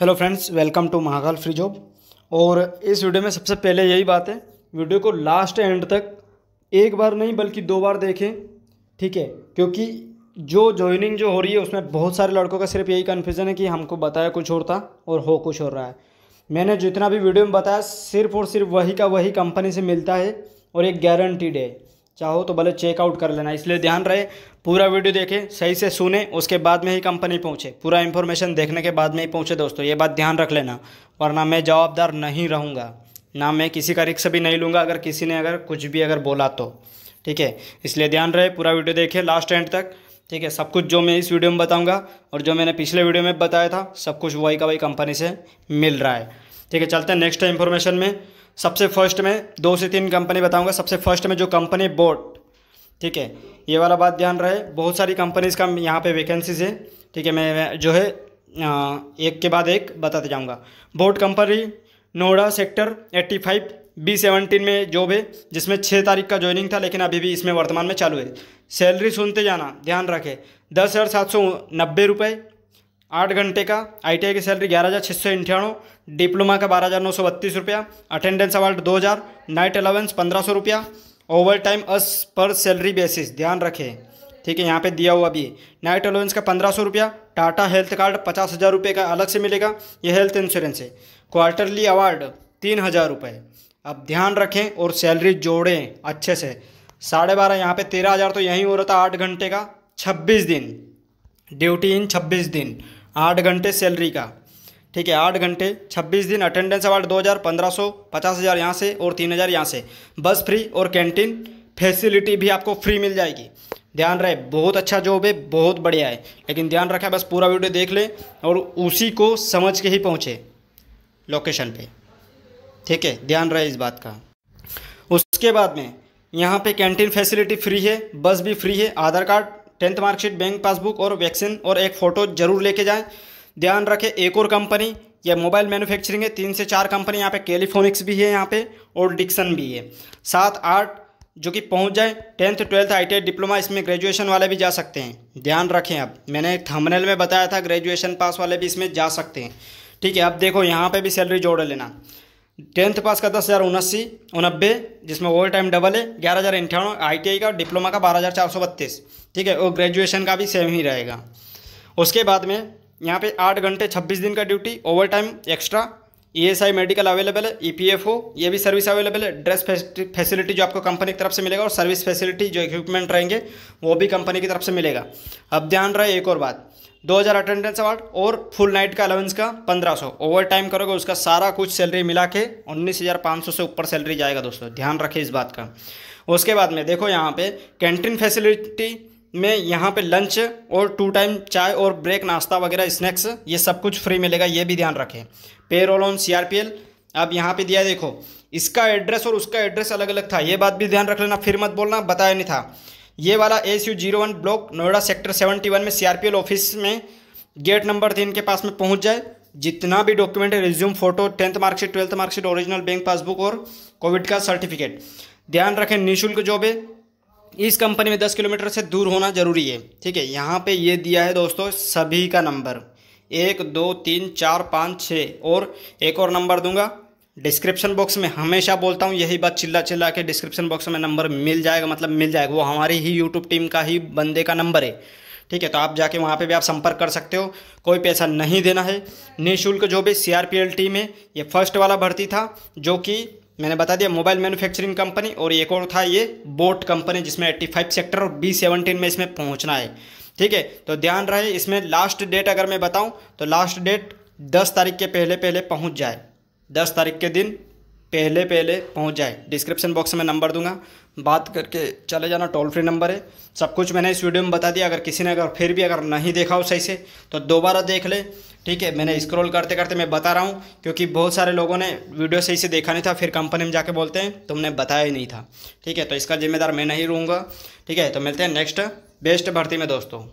hello friends welcome to Mahakal free job और इस video में सबसे पहले यही बात है वीडियो को लास्ट एंड तक एक बार नहीं बल्कि दो बार देखें ठीक है क्योंकि जो ज्वाइनिंग जो हो रही है उसमें बहुत सारे लड़कों का सिर्फ यही कन्फ्यूज़न है कि हमको बताया कुछ और था और हो कुछ हो रहा है मैंने जितना भी वीडियो में बताया सिर्फ और सिर्फ वही का वही कंपनी से मिलता है और एक गारंटीड है चाहो तो भले चेकआउट कर लेना इसलिए ध्यान रहे पूरा वीडियो देखें सही से सुने उसके बाद में ही कंपनी पहुँचे पूरा इन्फॉर्मेशन देखने के बाद में ही पहुँचे दोस्तों ये बात ध्यान रख लेना वरना मैं जवाबदार नहीं रहूँगा ना मैं किसी का रिक्स भी नहीं लूँगा अगर किसी ने अगर कुछ भी अगर बोला तो ठीक है इसलिए ध्यान रहे पूरा वीडियो देखे लास्ट एंड तक ठीक है सब कुछ जो मैं इस वीडियो में बताऊंगा और जो मैंने पिछले वीडियो में बताया था सब कुछ वही का वही कंपनी से मिल रहा है ठीक है चलते हैं नेक्स्ट इन्फॉर्मेशन में सबसे फर्स्ट में दो से तीन कंपनी बताऊंगा सबसे फर्स्ट में जो कंपनी बोट ठीक है ये वाला बात ध्यान रहे बहुत सारी कंपनीज़ का यहाँ पर वैकेंसीज है ठीक है मैं जो है एक के बाद एक बताते जाऊँगा boat company Noida sector eighty B seventeen में जॉब है जिसमें छः तारीख का ज्वाइनिंग था लेकिन अभी भी इसमें वर्तमान में चालू है सैलरी सुनते जाना ध्यान रखें दस हज़ार सात सौ नब्बे रुपये आठ घंटे का आईटीआई की सैलरी ग्यारह हज़ार छः सौ अंठानवे डिप्लोमा का बारह हज़ार नौ सौ बत्तीस रुपया अटेंडेंस अवार्ड दो हज़ार नाइट अलावेंस पंद्रह सौ रुपया ओवर टाइम अस पर सैलरी बेसिस ध्यान रखें ठीक है यहाँ पे दिया हुआ भी नाइट अलाउंस का पंद्रह सौ रुपया टाटा हेल्थ कार्ड पचास हज़ार रुपये का अलग से मिलेगा ये हेल्थ इंश्योरेंस है क्वार्टरली अवार्ड तीन हज़ार रुपये अब ध्यान रखें और सैलरी जोड़ें अच्छे से साढ़े बारह यहाँ पर तेरह हज़ार तो यहीं हो रहा था आठ घंटे का छब्बीस दिन ड्यूटी इन छब्बीस दिन आठ घंटे सैलरी का ठीक है आठ घंटे छब्बीस दिन अटेंडेंस अवार्ड दो हज़ार पंद्रह सौ पचास हज़ार यहाँ से और तीन हज़ार यहाँ से बस फ्री और कैंटीन फैसिलिटी भी आपको फ्री मिल जाएगी ध्यान रहे बहुत अच्छा जॉब है बहुत बढ़िया है लेकिन ध्यान रखें बस पूरा वीडियो देख लें और उसी को समझ के ही पहुँचे लोकेशन पर ठीक है ध्यान रहे इस बात का उसके बाद में यहाँ पे कैंटीन फैसिलिटी फ्री है बस भी फ्री है Aadhaar card tenth marksheet bank passbook और वैक्सीन और एक फ़ोटो जरूर लेके जाएं ध्यान रखें एक और कंपनी यह मोबाइल मैन्युफैक्चरिंग है तीन से चार कंपनी यहाँ पे कैलिफोनिक्स भी है यहाँ पे और डिक्सन भी है सात आठ जो कि पहुँच जाए टेंथ ट्वेल्थ आई डिप्लोमा इसमें ग्रेजुएशन वाले भी जा सकते हैं ध्यान रखें अब मैंने थमनेल में बताया था ग्रेजुएशन पास वाले भी इसमें जा सकते हैं ठीक है अब देखो यहाँ पर भी सैलरी जोड़ लेना टेंथ पास का दस हज़ार उनासी उनबे जिसमें ओवर टाइम डबल है ग्यारह हज़ार अंठानवे आई का और डिप्लोमा का बारह हज़ार चार सौ बत्तीस ठीक है और ग्रेजुएशन का भी सेम ही रहेगा उसके बाद में यहाँ पे आठ घंटे छब्बीस दिन का ड्यूटी ओवर टाइम एक्स्ट्रा ई मेडिकल अवेलेबल है ई ये भी सर्विस अवेलेबल है ड्रेस फैसिलिटी जो आपको कंपनी की तरफ से मिलेगा और सर्विस फैसिलिटी जो इक्विपमेंट रहेंगे वो भी कंपनी की तरफ से मिलेगा अब ध्यान रहे एक और बात 2000 अटेंडेंस अवार्ड और फुल नाइट का अलाउंस का 1500 ओवर टाइम करोगे उसका सारा कुछ सैलरी मिला के उन्नीस से ऊपर सैलरी जाएगा दोस्तों ध्यान रखें इस बात का उसके बाद में देखो यहाँ पे कैंटीन फैसिलिटी में यहाँ पे लंच और टू टाइम चाय और ब्रेक नाश्ता वगैरह स्नैक्स ये सब कुछ फ्री मिलेगा ये भी ध्यान रखें पे रोल ऑन सी अब यहाँ पे दिया देखो इसका एड्रेस और उसका एड्रेस अलग अलग था ये बात भी ध्यान रख लेना फिर मत बोलना बताया नहीं था ये वाला S U zero one block Noida sector seventy one में सी ऑफिस में गेट नंबर तीन के पास में पहुँच जाए जितना भी डॉक्यूमेंट है resume photo tenth marksheet twelfth marksheet original bank passbook और कोविड का सर्टिफिकेट ध्यान रखें निःशुल्क जॉब है इस कंपनी में दस किलोमीटर से दूर होना ज़रूरी है ठीक है यहाँ पे ये दिया है दोस्तों सभी का नंबर एक दो तीन चार पाँच छः और एक और नंबर दूंगा डिस्क्रिप्शन बॉक्स में हमेशा बोलता हूँ यही बात चिल्ला चिल्ला के डिस्क्रिप्शन बॉक्स में नंबर मिल जाएगा मतलब मिल जाएगा वो हमारी ही यूट्यूब टीम का ही बंदे का नंबर है ठीक है तो आप जाके वहाँ पे भी आप संपर्क कर सकते हो कोई पैसा नहीं देना है निःशुल्क जो भी सी टीम है ये फर्स्ट वाला भर्ती था जो कि मैंने बता दिया मोबाइल मैन्युफैक्चरिंग कंपनी और एक और था ये बोट कंपनी जिसमें एट्टी फाइव सेक्टर और बी सेवनटीन में इसमें पहुंचना है ठीक है तो ध्यान रहे इसमें लास्ट डेट अगर मैं बताऊं तो लास्ट डेट दस तारीख के पहले पहले पहुंच जाए दस तारीख के दिन पहले पहले पहुंच जाए डिस्क्रिप्शन बॉक्स में नंबर दूंगा बात करके चले जाना टोल फ्री नंबर है सब कुछ मैंने इस वीडियो में बता दिया अगर किसी ने अगर फिर भी अगर नहीं देखा हो सही से तो दोबारा देख ले ठीक है मैंने स्क्रॉल करते करते मैं बता रहा हूँ क्योंकि बहुत सारे लोगों ने वीडियो सही से देखा नहीं था फिर कंपनी में जाके बोलते हैं तुमने बताया ही नहीं था ठीक है तो इसका जिम्मेदार मैं नहीं रहूँगा ठीक है तो मिलते हैं नेक्स्ट बेस्ट भर्ती में दोस्तों